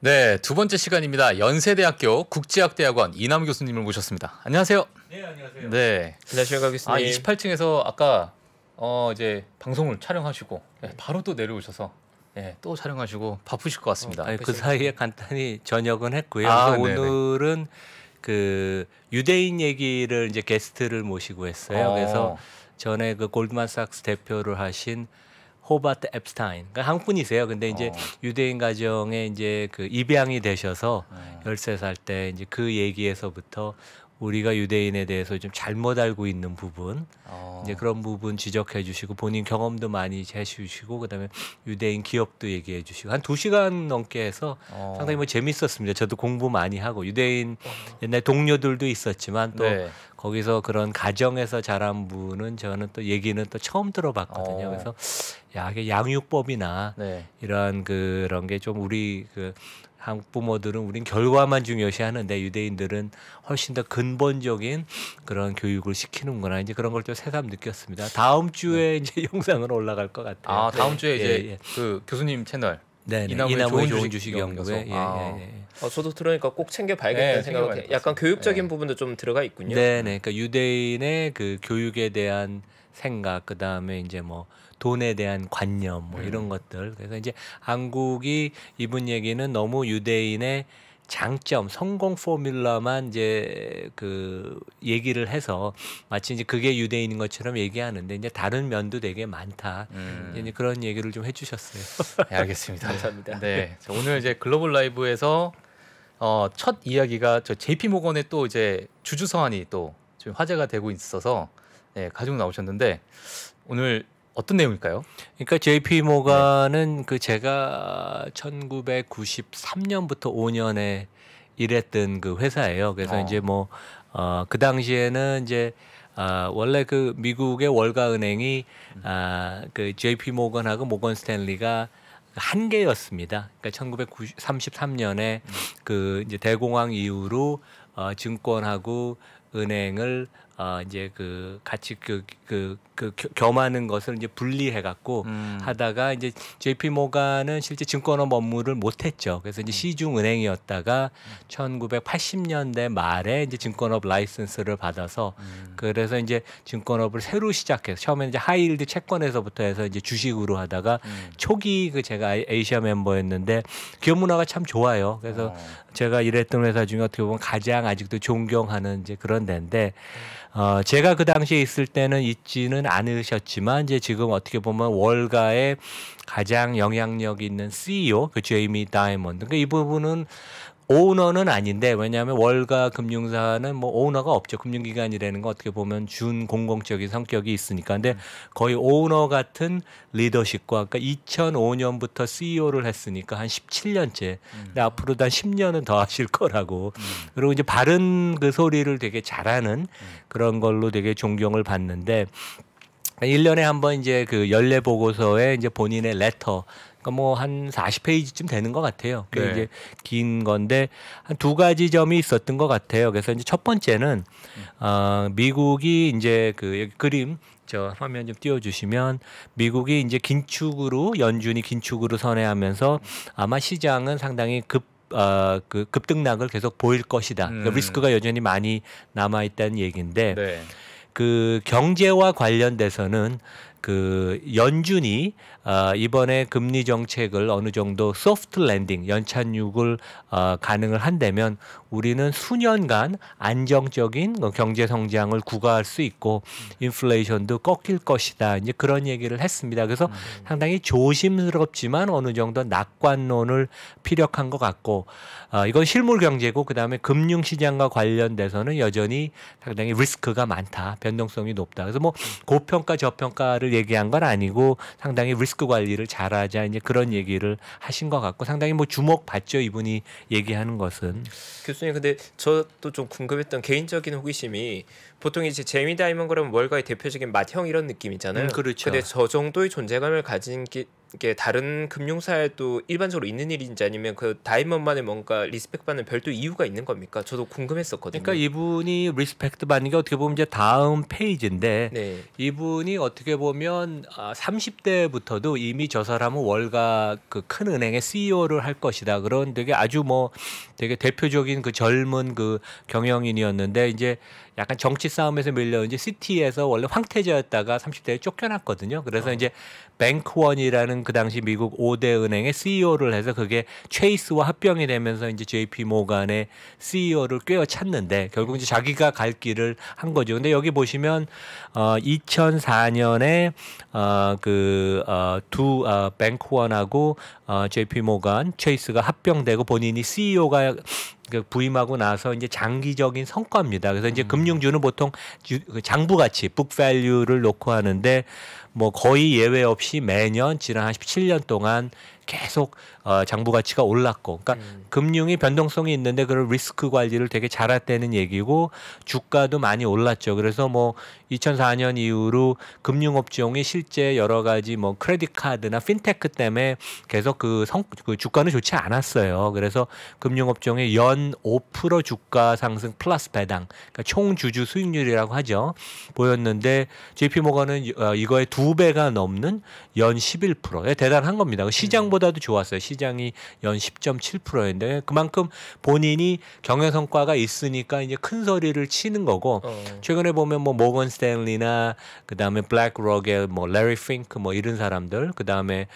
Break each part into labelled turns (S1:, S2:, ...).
S1: 네, 두 번째 시간입니다. 연세대학교 국제학대학원 이남 교수님을 모셨습니다. 안녕하세요. 네, 안녕하세요. 네. 안녕하십니까 아, 28층에서 아까 어 이제 방송을 촬영하시고 네, 바로 또 내려오셔서 네, 또 촬영하시고 바쁘실 것 같습니다. 어, 아니, 그 사이에
S2: 간단히 저녁은 했고요. 아, 오늘은 그 유대인 얘기를 이제 게스트를 모시고 했어요. 어. 그래서 전에 그 골드만삭스 대표를 하신 호바트 앱스타인. 그러니까 한국분이세요. 근데 이제 어. 유대인 가정에 이제 그 입양이 되셔서 네. 열세 살때 이제 그 얘기에서부터 우리가 유대인에 대해서 좀 잘못 알고 있는 부분 어. 이제 그런 부분 지적해 주시고 본인 경험도 많이 해주시고 그다음에 유대인 기업도 얘기해 주시고 한 두 시간 넘게 해서 어. 상당히 뭐 재밌었습니다. 저도 공부 많이 하고 유대인 어. 옛날 동료들도 있었지만 또 네. 거기서 그런 가정에서 자란 분은 저는 또 얘기는 또 처음 들어봤거든요. 어. 그래서 야 이게 양육법이나 네. 이런 그런 게 좀 우리 그 한국 부모들은 우린 결과만 중요시하는데 유대인들은 훨씬 더 근본적인 그런 교육을 시키는구나 이제 그런 걸좀 새삼 느꼈습니다. 다음 주에 네. 이제 영상으로
S3: 올라갈 것 같아요. 아 다음 네. 주에 네. 이제 예,
S1: 예. 그 교수님 채널 네네. 이나무의, 이나 좋은, 좋은 주식 연구에 예, 예, 아. 예, 예.
S3: 어, 저도 들으니까 꼭 챙겨봐야겠다는 네, 생각이 약간 같습니 교육적인 네. 부분도 좀 들어가 있군요. 네네.
S2: 네. 그러니까 유대인의 그 교육에 대한 생각 그다음에 이제 뭐 돈에 대한 관념 뭐 음. 이런 것들 그래서 이제 한국이 이분 얘기는 너무 유대인의 장점, 성공 포뮬러만 이제 그 얘기를 해서 마치 이제 그게 유대인인 것처럼 얘기하는데 이제 다른 면도 되게 많다. 음. 이제 그런 얘기를 좀 해주셨어요. 네,
S1: 알겠습니다. 감사합니다. 네, 자, 오늘 이제 글로벌 라이브에서 어, 첫 이야기가 저 JP 모건의 또 이제 주주 서한이 또 지금 화제가 되고 있어서 네, 가지고 나오셨는데 오늘 어떤 내용일까요? 그러니까 JP 모가는 네. 그 제가 1993년부터
S2: 5년에 일했던 그 회사예요. 그래서 어. 이제 뭐그 어, 그 당시에는 이제 아, 원래 그 미국의 월가 은행이 아, 그 JP 모건하고 모건 스탠리가 한 개였습니다. 그러니까 1933년에 음. 그 이제 대공황 이후로 어, 증권하고 은행을 어, 이제 그 같이 그, 그그 겸하는 것을 이제 분리해 갖고 음. 하다가 이제 JP 모가는 실제 증권업 업무를 못 했죠. 그래서 이제 시중 은행이었다가 음. 1980년대 말에 이제 증권업 라이선스를 받아서 음. 그래서 이제 증권업을 새로 시작해서 처음에 이제 하이힐드 채권에서부터 해서 이제 주식으로 하다가 음. 초기 그 제가 아, 에이시아 멤버였는데 기업 문화가 참 좋아요. 그래서 어. 제가 일했던 회사 중에 어떻게 보면 가장 아직도 존경하는 이제 그런 데인데 음. 어 제가 그 당시에 있을 때는 있지는 하지는 않으셨지만 이제 지금 어떻게 보면 월가의 가장 영향력 있는 CEO 그 제이미 다이몬드 그러니까 이 부분은 오너는 아닌데 왜냐하면 월가 금융사는 뭐 오너가 없죠 금융기관이라는 거 어떻게 보면 준 공공적인 성격이 있으니까 근데 거의 오너 같은 리더십과 그러니까 2005년부터 CEO를 했으니까 한 17년째 근데 음. 앞으로도 한 10년은 더 하실 거라고 음. 그리고 이제 바른 그 소리를 되게 잘하는 음. 그런 걸로 되게 존경을 받는데 일년에 한 번 이제 그 연례 보고서에 이제 본인의 레터 그러니까 뭐한 40페이지쯤 되는 것 같아요. 그 네. 이제 긴 건데 한 두 가지 점이 있었던 것 같아요. 그래서 이제 첫 번째는 어, 미국이 이제 그 여기 그림 저 화면 좀 띄워주시면 미국이 이제 긴축으로 연준이 긴축으로 선회하면서 아마 시장은 상당히 급 어, 그 급등락을 계속 보일 것이다. 그러니까 음. 그러니까 리스크가 여전히 많이 남아 있다는 얘기인데 네. 그 경제와 관련돼서는 그 연준이 어, 이번에 금리 정책을 어느 정도 소프트 랜딩 연착륙을 어, 가능을 한다면 우리는 수년간 안정적인 그 경제 성장을 구가할 수 있고 인플레이션도 꺾일 것이다. 이제 그런 얘기를 했습니다. 그래서 음. 상당히 조심스럽지만 어느 정도 낙관론을 피력한 것 같고 어, 이건 실물 경제고 그다음에 금융 시장과 관련돼서는 여전히 상당히 리스크가 많다. 변동성이 높다. 그래서 뭐 음. 고평가 저평가를 얘기한 건 아니고 상당히 리스크 리스크 관리를 잘하자 이제 그런 얘기를 하신 것 같고 상당히 뭐 주목받죠 이분이 얘기하는 것은
S3: 교수님 근데 저도 좀 궁금했던 개인적인 호기심이 보통 이제 제미 다이먼 그러면 월가의 대표적인 맏형 이런 느낌이잖아요. 음, 그렇죠. 근데 저 정도의 존재감을 가진 게 이게 다른 금융사에또 일반적으로 있는 일인지 아니면 그 다이먼만의 뭔가 리스펙받는 별도 이유가 있는 겁니까? 저도 궁금했었거든요. 그러니까
S2: 이분이 리스펙트 받는 게 어떻게 보면 이제 다음 페이지인데
S3: 네. 이분이 어떻게 보면
S2: 30대부터도 아, 이미 저 사람은 월가 그 큰 은행의 CEO를 할 것이다 그런 되게 아주 뭐 되게 대표적인 그 젊은 그 경영인이었는데 이제 약간 정치 싸움에서 밀려 이제 시티에서 원래 황태자였다가 30대에 쫓겨났거든요. 그래서 어. 이제 뱅크원이라는 그 당시 미국 5대 은행의 CEO를 해서 그게 체이스와 합병이 되면서 이제 JP 모간의 CEO를 꿰어 찾는데 결국 이제 자기가 갈 길을 한 거죠. 근데 여기 보시면 어 2004년에 어그어두 어, 뱅크원하고 어 JP 모간 체이스가 합병되고 본인이 CEO가 그 부임하고 나서 이제 장기적인 성과입니다. 그래서 이제 음. 금융주는 보통 그 장부가치, 북밸류를 놓고 하는데 뭐 거의 예외 없이 매년 지난 한 17년 동안 계속 어, 장부 가치가 올랐고, 그러니까 음. 금융이 변동성이 있는데 그런 리스크 관리를 되게 잘했다는 얘기고 주가도 많이 올랐죠. 그래서 뭐 2004년 이후로 금융업종이 실제 여러 가지 뭐 크레딧 카드나 핀테크 때문에 계속 그, 성, 그 주가는 좋지 않았어요. 그래서 금융업종의 연 5% 주가 상승 플러스 배당, 그러니까 총 주주 수익률이라고 하죠. 보였는데 JP 모건은 어, 이거의 두 배가 넘는 연 11%에 대단한 겁니다. 그 시장 음. 예상보다도 좋았어요. 시장이 연 10.7%인데 그만큼 본인이 경영 성과가 있으니까 이제 큰 소리를 치는 거고 어. 최근에 보면 뭐 모건 스탠리나 그다음에 블랙록의 뭐 레리 핑크 뭐 이런 사람들 그다음에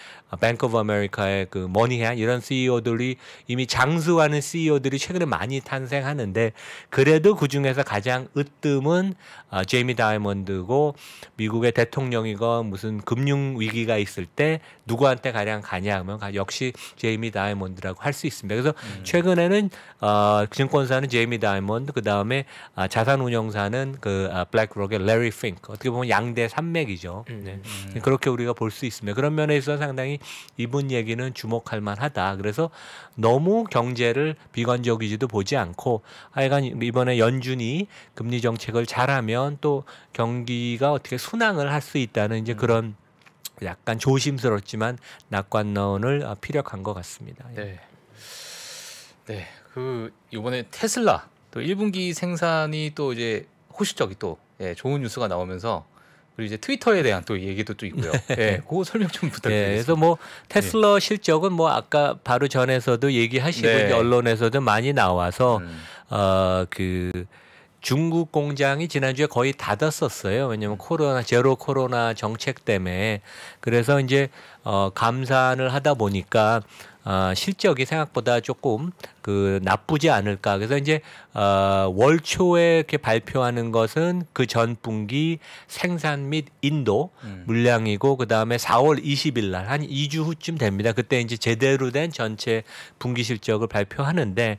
S2: 뱅크 오브 아메리카의 그 머니한 이런 CEO들이 이미 장수하는 CEO들이 최근에 많이 탄생하는데 그래도 그중에서 가장 으뜸은 아, 제이미 다이먼드고 미국의 대통령이건 무슨 금융 위기가 있을 때 누구한테 가량 가냐 보면 역시 제이미 다이몬드라고 할 수 있습니다. 그래서 음. 최근에는 어, 증권사는 제이미 다이몬드, 그 다음에 아, 자산운용사는 그 아, 블랙록의 레리 핑크. 어떻게 보면 양대 산맥이죠. 음. 네. 네. 그렇게 우리가 볼 수 있습니다. 그런 면에 있어서 상당히 이분 얘기는 주목할 만하다. 그래서 너무 경제를 비관적이지도 보지 않고 하여간 이번에 연준이 금리 정책을 잘하면 또 경기가 어떻게 순항을 할 수 있다는 이제 음. 그런 약간 조심스럽지만 낙관론을 어, 피력한 것 같습니다.
S1: 예. 네. 네. 그 이번에 테슬라 또 1분기 생산이 또 이제 호시적이 또 예, 좋은 뉴스가 나오면서 그리고 이제 트위터에 대한 또 얘기도 또 있고요. 네. 예, 네, 그 설명 좀 예, 부탁드리겠습니다. 네, 그래서 뭐 테슬라 네. 실적은 뭐 아까 바로 전에서도 얘기하시고
S2: 네. 언론에서도 많이 나와서 음. 어그 중국 공장이 지난주에 거의 닫았었어요. 왜냐면 음. 코로나 제로 코로나 정책 때문에 그래서 이제 어 감산을 하다 보니까 어, 실적이 생각보다 조금 그 나쁘지 않을까. 그래서 이제 어, 월 초에 이렇게 발표하는 것은 그 전 분기 생산 및 인도 음. 물량이고 그 다음에 4월 20일 날 한 2주 후쯤 됩니다. 그때 이제 제대로 된 전체 분기 실적을 발표하는데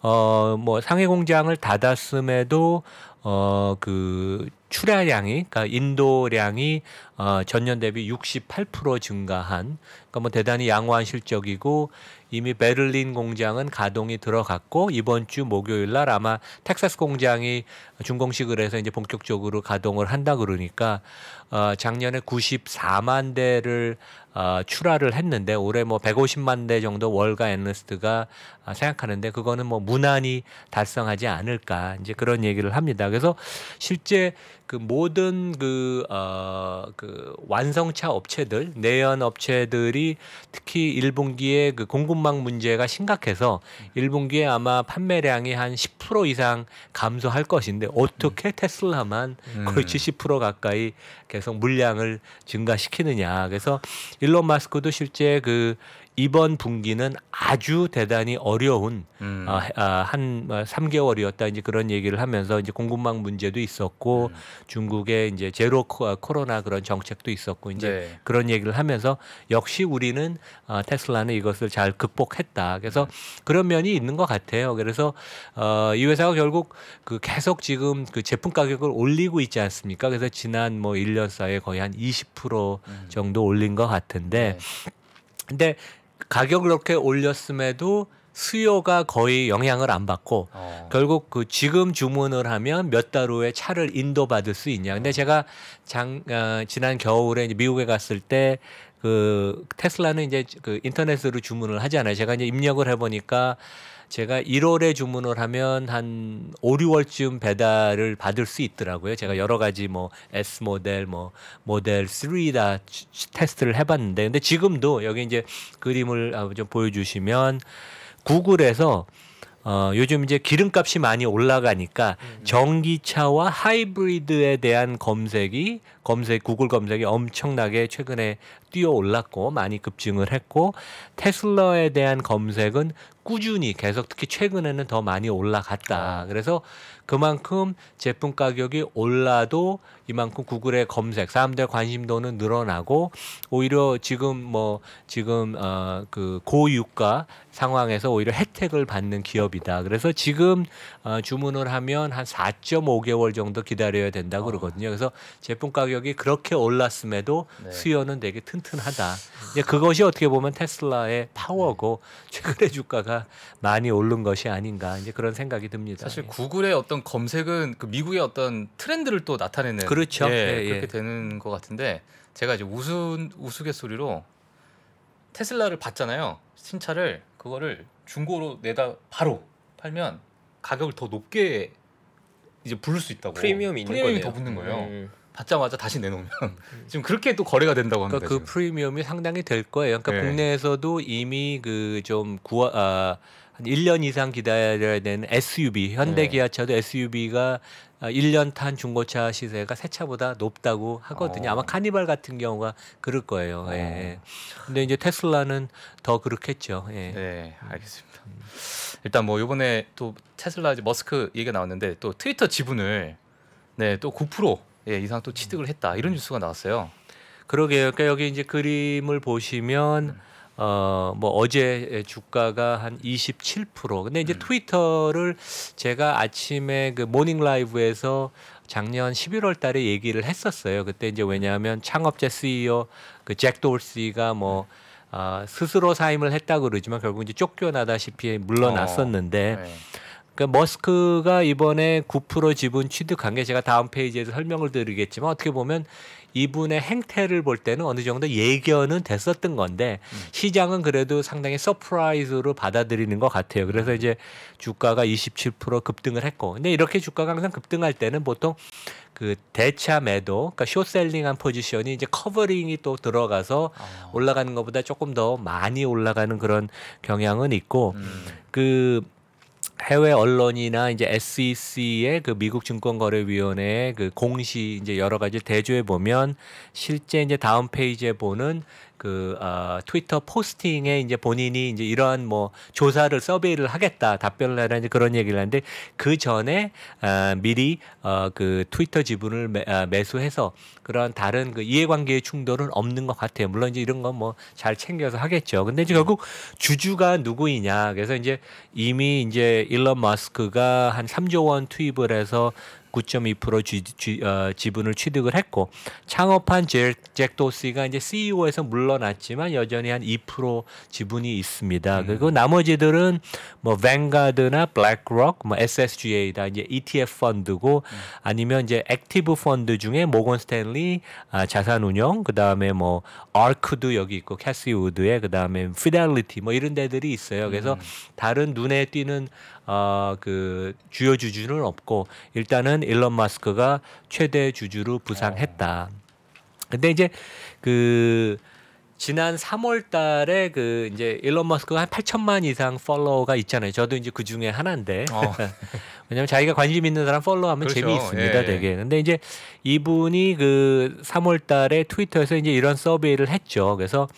S2: 어뭐 상해 공장을 닫았음에도 어그 출하량이 그러니까 인도량이 어, 전년 대비 68% 증가한 그러니까 뭐 대단히 양호한 실적이고 이미 베를린 공장은 가동이 들어갔고 이번 주 목요일 날 아마 텍사스 공장이 준공식을 해서 이제 본격적으로 가동을 한다 그러니까 어, 작년에 94만 대를 어, 출하를 했는데 올해 뭐 150만 대 정도 월가 애널리스트가 어, 생각하는데 그거는 뭐 무난히 달성하지 않을까 이제 그런 얘기를 합니다. 그래서 실제 그 모든 그, 어, 그 완성차 업체들, 내연 업체들이 특히 1분기에 그 공급망 문제가 심각해서 1분기에 아마 판매량이 한 10% 이상 감소할 것인데 어떻게 음. 테슬라만 음. 거의 70% 가까이 계속 물량을 증가시키느냐. 그래서 일론 마스크도 실제 그 이번 분기는 아주 대단히 어려운 음. 어, 한 3개월이었다 뭐, 이제 그런 얘기를 하면서 이제 공급망 문제도 있었고 음. 중국의 이제 제로 아, 코로나 그런 정책도 있었고 이제 네. 그런 얘기를 하면서 역시 우리는 어, 테슬라는 이것을 잘 극복했다. 그래서 음. 그런 면이 있는 것 같아요. 그래서 어, 이 회사가 결국 그 계속 지금 그 제품 가격을 올리고 있지 않습니까? 그래서 지난 뭐 1년 사이에 거의 한 20% 음. 정도 올린 것 같은데 네. 근데 가격을 그렇게 올렸음에도 수요가 거의 영향을 안 받고 어. 결국 그 지금 주문을 하면 몇 달 후에 차를 인도받을 수 있냐. 근데 제가 장 어, 지난 겨울에 미국에 갔을 때그 테슬라는 이제 그 인터넷으로 주문을 하지 않아요. 제가 이제 입력을 해보니까 제가 1월에 주문을 하면 한 5, 6월쯤 배달을 받을 수 있더라고요. 제가 여러 가지 뭐 S 모델, 뭐 모델 3다 테스트를 해봤는데, 근데 지금도 여기 이제 그림을 좀 보여주시면 구글에서 어, 요즘 이제 기름값이 많이 올라가니까 음, 음. 전기차와 하이브리드에 대한 검색이 검색 구글 검색이 엄청나게 최근에 뛰어 올랐고 많이 급증을 했고 테슬라에 대한 검색은 꾸준히 계속 특히 최근에는 더 많이 올라갔다. 아. 그래서 그만큼 제품 가격이 올라도 이만큼 구글의 검색 사람들 관심도는 늘어나고 오히려 지금 뭐 지금 어, 그 고유가 상황에서 오히려 혜택을 받는 기업이다. 그래서 지금 어, 주문을 하면 한 4.5개월 정도 기다려야 된다 고 어. 그러거든요. 그래서 제품 가격이 그렇게 올랐음에도 네. 수요는 되게 튼튼하다. 이제 그것이 어떻게 보면 테슬라의 파워고 네. 최근에 주가가 많이 오른 것이 아닌가 이제 그런 생각이 듭니다. 사실
S1: 구글의 어떤 검색은 그 미국의 어떤 트렌드를 또 나타내는 그렇죠. 예, 예, 예, 그렇게 되는 것 같은데 제가 이제 우스 우스갯소리로 테슬라를 봤잖아요. 신차를 그거를 중고로 내다 바로 팔면 가격을 더 높게 이제 부를 수 있다고 프리미엄이 프리미엄이 더 붙는 거예요. 음. 음. 받자마자 다시 내놓으면 음. 지금 그렇게 또 거래가 된다고 합니다. 그러니까 그 지금.
S2: 프리미엄이 상당히 될 거예요. 그러니까 네. 국내에서도 이미 그 좀 구하 아, 한 1년 이상 기다려야 되는 SUV 현대 기아차도 SUV가 1년 탄 중고차 시세가 새 차보다 높다고 하거든요. 어. 아마 카니발 같은 경우가 그럴 거예요.
S1: 예, 어. 예. 근데 이제 테슬라는 더 그렇겠죠. 예. 네, 알겠습니다. 일단 뭐 이번에 또 테슬라 이제 머스크 얘기가 나왔는데 또 트위터 지분을 네, 또9% 예, 이상 또 취득을 했다. 이런 음. 뉴스가 나왔어요. 그러게요. 그러니까 여기 이제
S2: 그림을 보시면 음. 어뭐 어제 주가가 한 27% 근데 이제 음. 트위터를 제가 아침에 그 모닝 라이브에서 작년 11월 달에 얘기를 했었어요. 그때 이제 왜냐하면 창업자 CEO 그잭 돌시가 뭐 네. 아, 어, 스스로 사임을 했다 고 그러지만 결국 이제 쫓겨나다시피 물러났었는데 어, 네. 그까 머스크가 이번에 9% 지분 취득한 게 제가 다음 페이지에서 설명을 드리겠지만 어떻게 보면 이분의 행태를 볼 때는 어느 정도 예견은 됐었던 건데 음. 시장은 그래도 상당히 서프라이즈로 받아들이는 것 같아요. 그래서 음. 이제 주가가 27% 급등을 했고 근데 이렇게 주가가 항상 급등할 때는 보통 그 대차 매도, 그러니까 쇼셀링한 포지션이 이제 커버링이 또 들어가서 아. 올라가는 것보다 조금 더 많이 올라가는 그런 경향은 있고 음. 그 해외 언론이나 이제 SEC의 그 미국 증권거래위원회의 그 공시 이제 여러 가지 대조해 보면 실제 이제 다음 페이지에 보는 그 어, 트위터 포스팅에 이제 본인이 이제 이러한 뭐 조사를 서베이를 하겠다 답변을 하라 이제 그런 얘기를 하는데 그 전에 어, 미리 어, 그 트위터 지분을 매, 아, 매수해서 그런 다른 그 이해관계의 충돌은 없는 것 같아요. 물론 이제 이런 건 뭐 잘 챙겨서 하겠죠. 근데 이제 결국 주주가 누구이냐 그래서 이제 이미 이제 일론 머스크가 한 3조 원 투입을 해서 9.2% 어, 지분을 취득을 했고 창업한 잭, 잭 도시가 이제 CEO에서 물러났지만 여전히 한 2% 지분이 있습니다. 음. 그리고 나머지들은 뭐 뱅가드나 블랙록, 뭐 SSGA다 이제 ETF 펀드고 음. 아니면 이제 액티브 펀드 중에 모건 스탠리 아, 자산운용 그다음에 뭐 아크도 여기 있고 캐시우드에 그다음에 피델리티 뭐 이런 데들이 있어요. 그래서 음. 다른 눈에 띄는 아그 주요 주주는 없고 일단은 일론 마스크가 최대 주주로 부상했다. 근데 이제 그 지난 3월 달에 그 이제 일론 마스크가한 8천만 이상 팔로워가 있잖아요. 저도 이제 그 중에 하나인데. 어. 왜냐면 자기가 관심 있는 사람 팔로우하면 그렇죠. 재미있습니다, 예. 되게. 근데 이제 이분이 그 3월 달에 트위터에서 이제 이런 서베이를 했죠. 그래서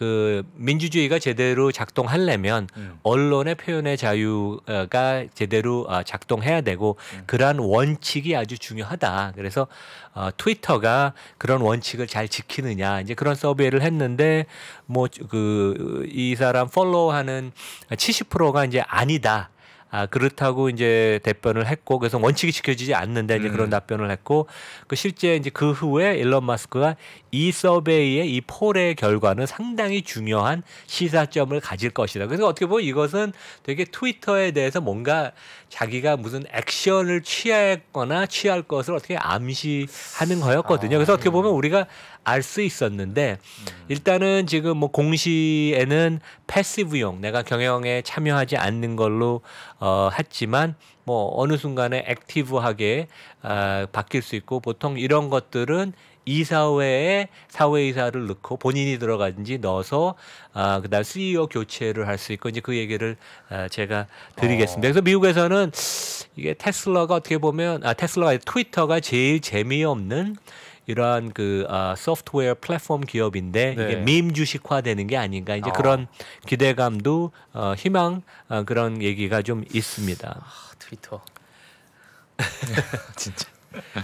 S2: 그 민주주의가 제대로 작동하려면 음. 언론의 표현의 자유가 제대로 아, 작동해야 되고 음. 그러한 원칙이 아주 중요하다. 그래서 어, 트위터가 그런 원칙을 잘 지키느냐 이제 그런 서베이를 했는데 뭐 그 이 사람 폴로우하는 70%가 이제 아니다. 아, 그렇다고 이제 답변을 했고 그래서 원칙이 지켜지지 않는데 이제 그런 음. 답변을 했고 그 실제 이제 그 후에 일론 마스크가 이 서베이의 이 폴의 결과는 상당히 중요한 시사점을 가질 것이다. 그래서 어떻게 보면 이것은 되게 트위터에 대해서 뭔가 자기가 무슨 액션을 취했거나 취할 것을 어떻게 암시하는 거였거든요. 그래서 아. 어떻게 보면 우리가 알수 있었는데 음. 일단은 지금 뭐 공시에는 패시브용 내가 경영에 참여하지 않는 걸로 어 했지만 뭐 어느 순간에 액티브하게 어, 바뀔 수 있고 보통 이런 것들은 이사회에 사회이사를 넣고 본인이 들어가든지 넣어서 아, 그다음 CEO 교체를 할 수 있고 이제 그 얘기를 아, 제가 드리겠습니다. 어. 그래서 미국에서는 이게 테슬라가 어떻게 보면 아 테슬라가 트위터가 제일 재미없는 이러한 그 아, 소프트웨어 플랫폼 기업인데 네. 이게 밈 주식화되는 게 아닌가 이제 어. 그런 기대감도 어, 희망 어, 그런 얘기가 좀 있습니다. 아,
S1: 트위터 진짜.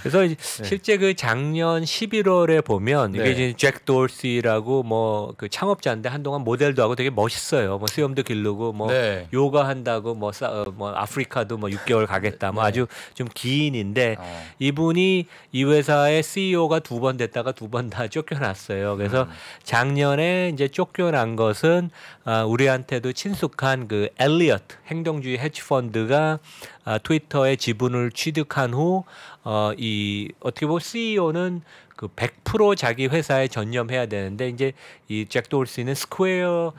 S2: 그래서 네. 실제 그 작년 11월에 보면 이게 네. 이제 잭 돌시라고 뭐 그 창업자인데 한동안 모델도 하고 되게 멋있어요. 뭐 수염도 길르고 뭐 네. 요가 한다고 뭐, 싸, 어, 뭐 아프리카도 뭐 6개월 가겠다. 뭐 네. 아주 좀 기인인데 어. 이분이 이 회사의 CEO가 두 번 됐다가 두 번 다 쫓겨났어요. 그래서 음. 작년에 이제 쫓겨난 것은 아, 우리한테도 친숙한 그엘리엇 행동주의 헤지펀드가 아, 트위터의 지분을 취득한 후 어, 이 어떻게 보면 CEO는 그100% 자기 회사에 전념해야 되는데 이제 이잭 돌시는 스퀘어라는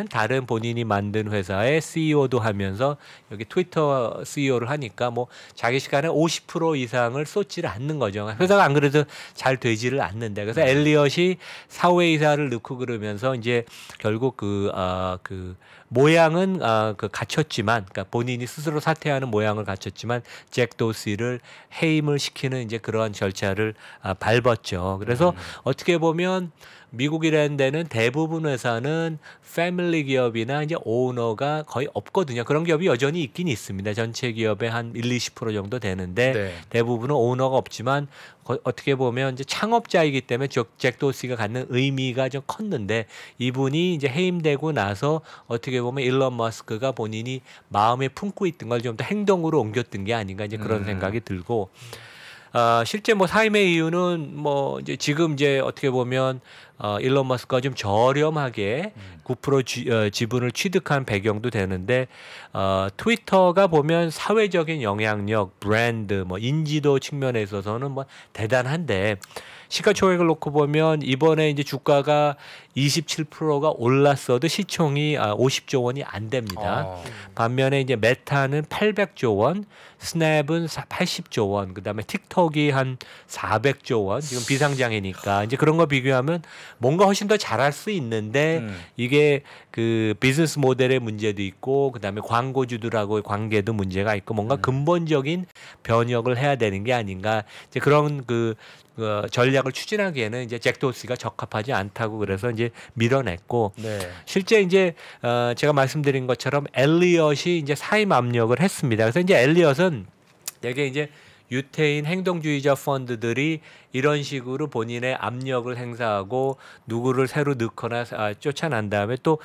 S2: 음. 다른 본인이 만든 회사의 CEO도 하면서 여기 트위터 CEO를 하니까 뭐 자기 시간의 50% 이상을 쏟지를 않는 거죠. 음. 회사가 안 그래도 잘 되지를 않는데 그래서 음. 엘리엇이 사회 이사를 넣고 그러면서 이제 결국 그 아그 아, 그 모양은 어, 그 갖췄지만 그러니까 본인이 스스로 사퇴하는 모양을 갖췄지만 잭 도시를 해임을 시키는 이제 그러한 절차를 아, 밟았죠. 그래서 음. 어떻게 보면 미국이라는 데는 대부분 회사는 패밀리 기업이나 이제 오너가 거의 없거든요. 그런 기업이 여전히 있긴 있습니다. 전체 기업의 한 1, 20% 정도 되는데 네. 대부분은 오너가 없지만 거, 어떻게 보면 이제 창업자이기 때문에 잭 도시가 갖는 의미가 좀 컸는데 이분이 이제 해임되고 나서 어떻게 보면 일론 머스크가 본인이 마음에 품고 있던 걸 좀 더 행동으로 옮겼던 게 아닌가 이제 그런 음. 생각이 들고 아, 실제 뭐 사임의 이유는 뭐 이제 지금 이제 어떻게 보면 어, 일론 머스크가 좀 저렴하게 음. 9% 지, 어, 지분을 취득한 배경도 되는데 어, 트위터가 보면 사회적인 영향력, 브랜드, 뭐 인지도 측면에 있어서는 뭐 대단한데 시가총액을 놓고 보면 이번에 이제 주가가 27%가 올랐어도 시총이 50조 아, 원이 안 됩니다. 어. 반면에 이제 메타는 800조 원, 스냅은 80조 원, 그다음에 틱톡이 한 400조 원. 지금 비상장이니까 이제 그런 거 비교하면 뭔가 훨씬 더 잘할 수 있는데 음. 이게 그 비즈니스 모델의 문제도 있고 그다음에 광고주들하고의 관계도 문제가 있고 뭔가 음. 근본적인 변혁을 해야 되는 게 아닌가 이제 그런 그그 전략을 추진하기에는 이제 잭 도스가 적합하지 않다고 그래서 이제 밀어냈고 네. 실제 이제 어 제가 말씀드린 것처럼 엘리엇이 이제 사임 압력을 했습니다. 그래서 이제 엘리엇은 되게 이제 유태인 행동주의자 펀드들이 이런 식으로 본인의 압력을 행사하고 누구를 새로 넣거나 아, 쫓아난 다음에 또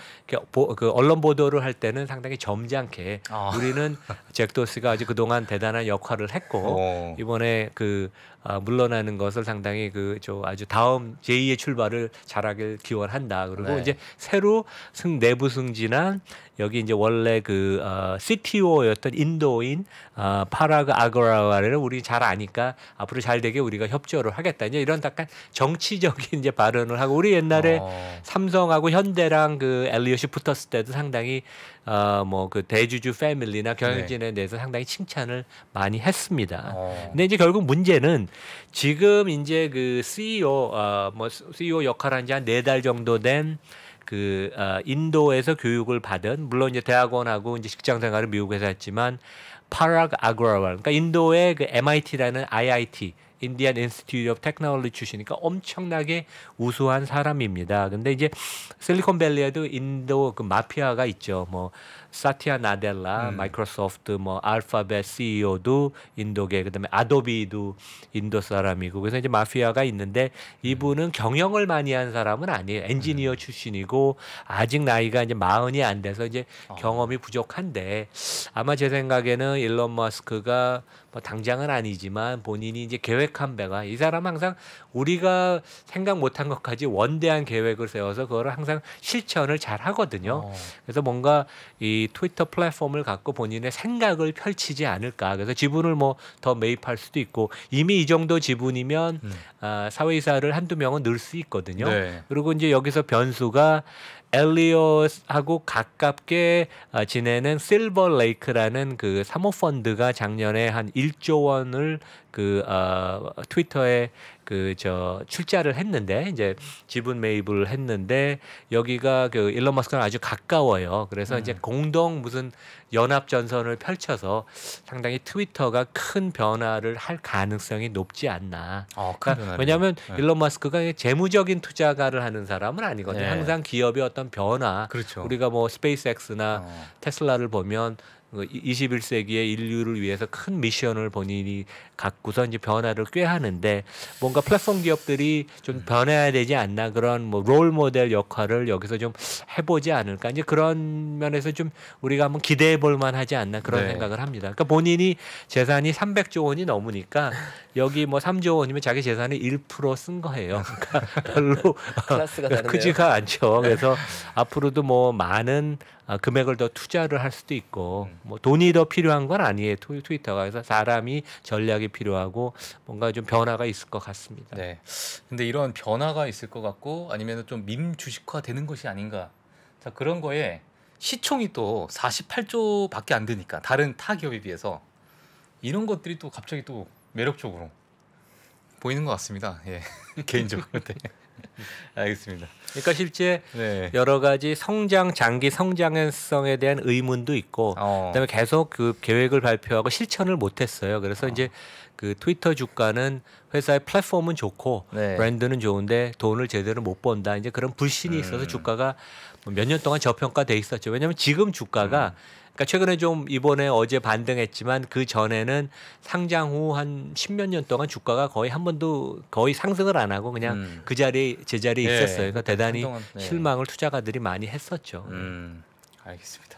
S2: 보, 그 언론 보도를 할 때는 상당히 점잖게 아. 우리는 잭도스가 아주 그동안 대단한 역할을 했고 오. 이번에 그 아, 물러나는 것을 상당히 그저 아주 다음 제2의 출발을 잘하길 기원한다. 그리고 네. 이제 새로 승 내부 승진한 여기 이제 원래 그 어, 아, CTO였던 인도인 어, 파라그 아그라와를 우리 잘 아니까 앞으로 잘 되게 우리가 협조를 하겠다. 이제 이런 약간 정치적인 이제 발언을 하고 우리 옛날에 어. 삼성하고 현대랑 그 엘리엇이 붙었을 때도 상당히 어뭐 그 대주주 패밀리나 경영진에 네. 대해서 상당히 칭찬을 많이 했습니다. 어. 근데 이제 결국 문제는 지금 이제 그 CEO 어뭐 CEO 역할한 지 한 네 달 정도 된그 어, 인도에서 교육을 받은 물론 이제 대학원하고 이제 직장 생활을 미국에서 했지만 파락 아그라왈 그러니까 인도의 그 MIT라는 IIT 인디언 인스티튜트 오브 테크놀로지 출신이니까 엄청나게 우수한 사람입니다. 근데 이제 실리콘밸리에도 인도 그 마피아가 있죠. 뭐 사티아 나델라 음. 마이크로소프트 뭐 알파벳 CEO도 인도계 그다음에 아도비도 인도 사람이고 그래서 이제 마피아가 있는데 음. 이분은 경영을 많이 한 사람은 아니에요. 엔지니어 음. 출신이고 아직 나이가 이제 마흔이 안 돼서 이제 어. 경험이 부족한데 아마 제 생각에는 일론 머스크가 뭐 당장은 아니지만 본인이 이제 계획한 배가 이 사람 항상 우리가 생각 못한 것까지 원대한 계획을 세워서 그거를 항상 실천을 잘 하거든요. 어. 그래서 뭔가 이 트위터 플랫폼을 갖고 본인의 생각을 펼치지 않을까. 그래서 지분을 뭐 더 매입할 수도 있고 이미 이 정도 지분이면 음. 아, 사회이사를 한두 명은 넣을 수 있거든요. 네. 그리고 이제 여기서 변수가 엘리오스하고 가깝게 아, 지내는 실버 레이크라는 그 사모 펀드가 작년에 한 1조 원을 그 어, 트위터에 그저 출자를 했는데 이제 지분 매입을 했는데 여기가 그 일론 머스크랑 아주 가까워요. 그래서 음. 이제 공동 무슨 연합 전선을 펼쳐서 상당히 트위터가 큰 변화를 할 가능성이 높지 않나. 어, 그러니까 왜냐하면 네. 일론 머스크가 재무적인 투자가를 하는 사람은 아니거든요. 네. 항상 기업의 어떤 변화. 그렇죠. 우리가 뭐 스페이스X나 어. 테슬라를 보면 21세기의 그 인류를 위해서 큰 미션을 본인이 갖고서 이제 변화를 꾀하는데 뭔가 플랫폼 기업들이 좀 음. 변해야 되지 않나 그런 뭐 롤 모델 역할을 여기서 좀 해보지 않을까 이제 그런 면에서 좀 우리가 한번 기대해 볼 만하지 않나 그런 네. 생각을 합니다. 그러니까 본인이 재산이 300조 원이 넘으니까 여기 뭐 3조 원이면 자기 재산의 1%쓴 거예요. 그러니까 별로 크지가 않죠. 그래서 앞으로도 뭐 많은 아, 금액을 더 투자를 할 수도 있고 음. 뭐 돈이 더 필요한 건 아니에요 트위터가 그래서 사람이 전략이 필요하고 뭔가
S1: 좀 변화가 있을 것 같습니다. 네. 근데 이런 변화가 있을 것 같고 아니면 좀밈 주식화 되는 것이 아닌가. 자 그런 거에 시총이 또 48조밖에 안 되니까 다른 타 기업에 비해서 이런 것들이 또 갑자기 또 매력적으로 보이는 것 같습니다. 예 개인적으로. 네. 알겠습니다. 그러니까
S2: 실제 네. 여러 가지 성장 장기 성장성에 대한 의문도 있고 어. 그다음에 계속 그 계획을 발표하고 실천을 못했어요. 그래서 어. 이제 그 트위터 주가는 회사의 플랫폼은 좋고 네. 브랜드는 좋은데 돈을 제대로 못 번다 이제 그런 불신이 있어서 음. 주가가 뭐 몇년 동안 저평가돼 있었죠. 왜냐면 지금 주가가 음. 그러니까 최근에 좀 이번에 어제 반등했지만 그 전에는 상장 후한 십몇 년 동안 주가가 거의 한 번도 거의 상승을 안 하고 그냥 음. 그 자리 제자리에 예. 있었어요. 그러니까 대단히 한동안, 네. 실망을 투자가들이 많이 했었죠.
S1: 음. 알겠습니다.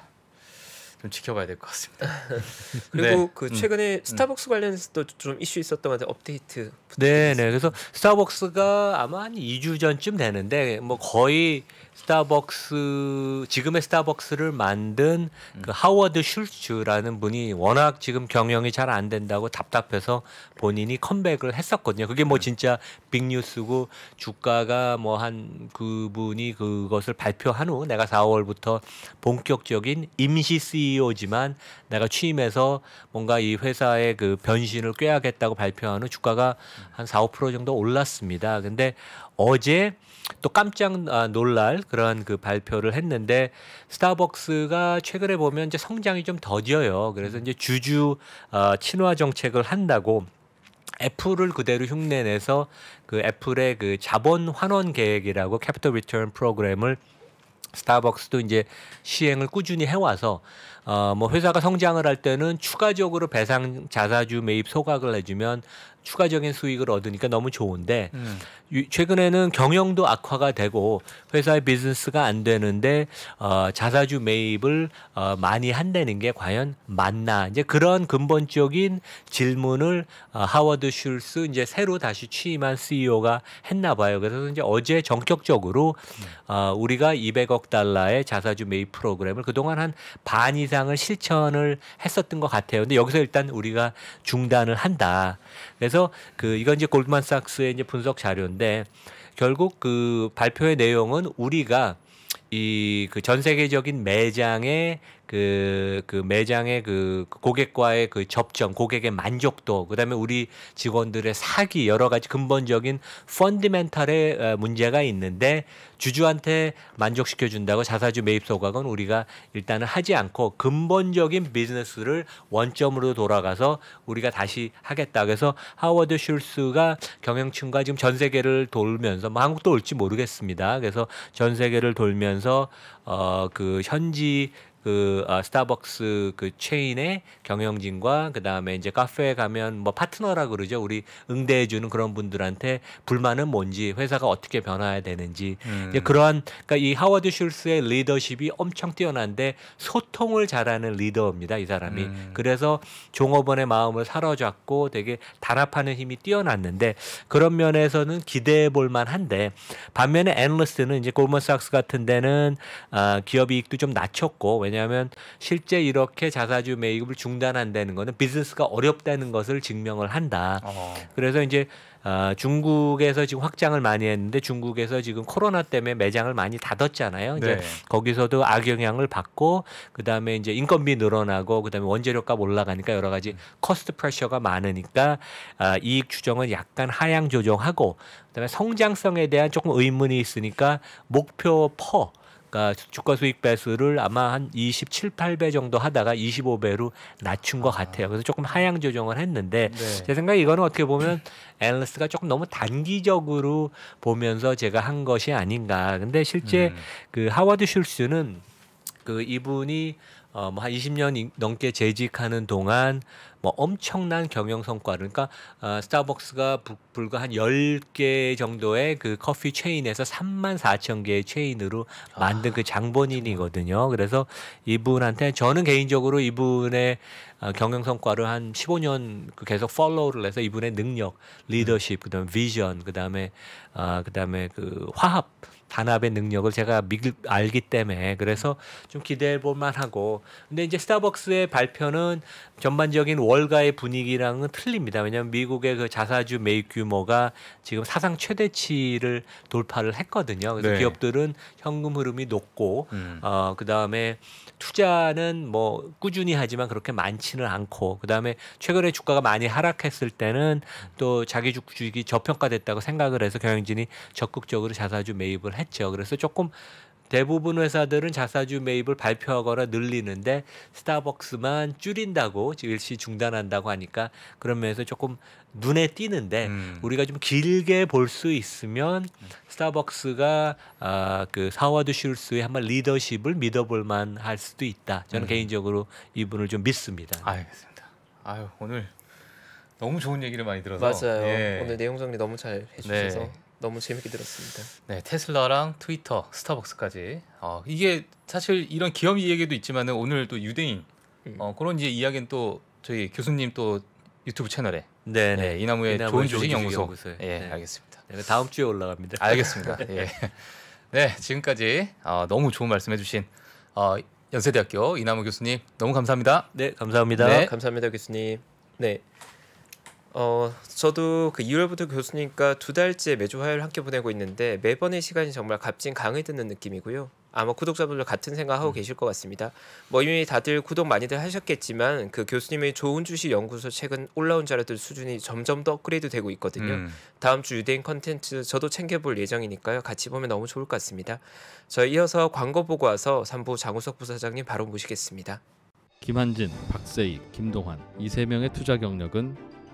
S1: 좀 지켜봐야 될
S3: 것 같습니다. 그리고 네. 그 음. 최근에 음. 스타벅스 관련해서도 좀 이슈 있었던 것 같아요. 업데이트.
S2: 네, 네. 그래서 스타벅스가 아마 한 2주 전쯤 되는데 뭐 거의 스타벅스 지금의 스타벅스를 만든 그 하워드 슐츠라는 분이 워낙 지금 경영이 잘 안 된다고 답답해서 본인이 컴백을 했었거든요. 그게 뭐 네. 진짜 빅뉴스고 주가가 뭐 한 그분이 그것을 발표한 후 내가 4월부터 본격적인 임시 CEO지만 내가 취임해서 뭔가 이 회사의 그 변신을 꾀하겠다고 발표한 후 주가가 한 4, 5% 정도 올랐습니다. 근데 어제 또 깜짝 아, 놀랄 그런 그 발표를 했는데 스타벅스가 최근에 보면 이제 성장이 좀 더뎌요. 그래서 이제 주주 어, 친화 정책을 한다고 애플을 그대로 흉내내서 그 애플의 그 자본 환원 계획이라고 캐피털 리턴 프로그램을 스타벅스도 이제 시행을 꾸준히 해와서 어뭐 회사가 성장을 할 때는 추가적으로 배상 자사주 매입 소각을 해주면 추가적인 수익을 얻으니까 너무 좋은데 음. 최근에는 경영도 악화가 되고 회사의 비즈니스가 안 되는데 어, 자사주 매입을 어, 많이 한다는 게 과연 맞나 이제 그런 근본적인 질문을 어, 하워드 슐스 이제 새로 다시 취임한 CEO가 했나 봐요. 그래서 이제 어제 전격적으로 음. 어, 우리가 200억 달러의 자사주 매입 프로그램을 그동안 한 반 이상을 실천을 했었던 것 같아요. 근데 여기서 일단 우리가 중단을 한다. 그래서 그래서 그 이건 이제 골드만삭스의 이제 분석 자료인데 결국 그 발표의 내용은 우리가 이 그 전 세계적인 매장의 그, 그 매장의 그 고객과의 그 접점, 고객의 만족도, 그 다음에 우리 직원들의 사기, 여러 가지 근본적인 펀디멘탈의 어, 문제가 있는데 주주한테 만족시켜준다고 자사주 매입 소각은 우리가 일단은 하지 않고 근본적인 비즈니스를 원점으로 돌아가서 우리가 다시 하겠다. 그래서 하워드 슐스가 경영층과 지금 전 세계를 돌면서 뭐 한국도 올지 모르겠습니다. 그래서 전 세계를 돌면서 어, 그 현지 그 아, 스타벅스 그 체인의 경영진과 그 다음에 이제 카페에 가면 뭐 파트너라 그러죠. 우리 응대해주는 그런 분들한테 불만은 뭔지 회사가 어떻게 변화해야 되는지 음. 이제 그러한 그러니까 이 하워드 슐스의 리더십이 엄청 뛰어난데 소통을 잘하는 리더입니다. 이 사람이 음. 그래서 종업원의 마음을 사로잡고 되게 단합하는 힘이 뛰어났는데 그런 면에서는 기대해 볼 만한데 반면에 앤러스는 이제 골먼삭스 같은 데는 아, 기업 이익도 좀 낮췄고 왜냐 왜냐하면 실제 이렇게 자사주 매입을 중단한다는 것은 비즈니스가 어렵다는 것을 증명을 한다. 어. 그래서 이제 어, 중국에서 지금 확장을 많이 했는데 중국에서 지금 코로나 때문에 매장을 많이 닫았잖아요. 이제 네. 거기서도 악영향을 받고 그다음에 이제 인건비 늘어나고 그다음에 원재료값 올라가니까 여러 가지 커스트 음. 프레셔가 많으니까 어, 이익 추정은 약간 하향 조정하고 그다음에 성장성에 대한 조금 의문이 있으니까 목표 퍼 그러니까 주가 수익 배수를 아마 한 27, 8배 정도 하다가 25배로 낮춘 것 아. 같아요. 그래서 조금 하향 조정을 했는데 네. 제 생각에 이거는 어떻게 보면 앨널리스가 조금 너무 단기적으로 보면서 제가 한 것이 아닌가. 근데 실제 음. 그 하워드 슐스는 그 이분이 어, 뭐한 20년 넘게 재직하는 동안 뭐 엄청난 경영 성과를 그러니까 어, 스타벅스가 부, 불과 한 10개 정도의 그 커피 체인에서 3만 4천 개의 체인으로 만든 그 아, 그 장본인이거든요. 그래서 이분한테 저는 개인적으로 이분의 어, 경영 성과를 한 15년 그 계속 팔로우를 해서 이분의 능력, 리더십, 그다음 비전, 그다음에 아, 그다음에 그 화합 단합의 능력을 제가 미, 알기 때문에 그래서 좀 기대해 볼 만하고 근데 이제 스타벅스의 발표는 전반적인 월가의 분위기랑은 틀립니다. 왜냐하면 미국의 그 자사주 매입 규모가 지금 사상 최대치를 돌파를 했거든요. 그래서 네. 기업들은 현금 흐름이 높고 음. 어, 그 다음에 투자는 뭐 꾸준히 하지만 그렇게 많지는 않고 그다음에 최근에 주가가 많이 하락했을 때는 또 자기 주식이 저평가됐다고 생각을 해서 경영진이 적극적으로 자사주 매입을 했죠. 그래서 조금 대부분 회사들은 자사주 매입을 발표하거나 늘리는데 스타벅스만 줄인다고 일시 중단한다고 하니까 그런 면에서 조금 눈에 띄는데 음. 우리가 좀 길게 볼 수 있으면 스타벅스가 아 그 사와드 슐스의 한 번 리더십을 믿어볼 만할 수도 있다. 저는 음. 개인적으로 이분을 좀
S1: 믿습니다. 알겠습니다. 아유 오늘 너무 좋은 얘기를 많이 들어서 맞아요. 예. 오늘
S3: 내용 정리 너무 잘 해주셔서. 네. 너무 재밌게 들었습니다. 네,
S1: 테슬라랑 트위터, 스타벅스까지. 어, 이게 사실 이런 기업 이야기도 있지만 오늘 또 유대인 음. 어, 그런 이제 이야기는 또 저희 교수님 또 유튜브 채널에 네, 네. 네 이나무의, 좋은 주식 연구소. 예, 네. 알겠습니다. 네, 다음 주에 올라갑니다. 알겠습니다. 예. 네, 지금까지 어, 너무 좋은 말씀해 주신 어, 연세대학교 이나무 교수님 너무 감사합니다.
S3: 네, 감사합니다. 네, 감사합니다, 교수님. 네. 어, 저도 그 2월부터 교수님과두 달째 매주 화요일 함께 보내고 있는데 매번의 시간이 정말 값진 강의 듣는 느낌이고요. 아마 구독자분들 같은 생각하고 음. 계실 것 같습니다. 뭐 이미 다들 구독 많이들 하셨겠지만 그 교수님의 좋은 주식 연구소 책은 올라온 자료들 수준이 점점 더 업그레이드 되고 있거든요. 음. 다음 주 유대인 컨텐츠 저도 챙겨볼 예정이니까요. 같이 보면 너무 좋을 것 같습니다. 저희 이어서 광고 보고 와서 3부 장우석 부사장님 바로 모시겠습니다.
S1: 김한진, 박세희, 김동환 이 세 명의 투자 경력은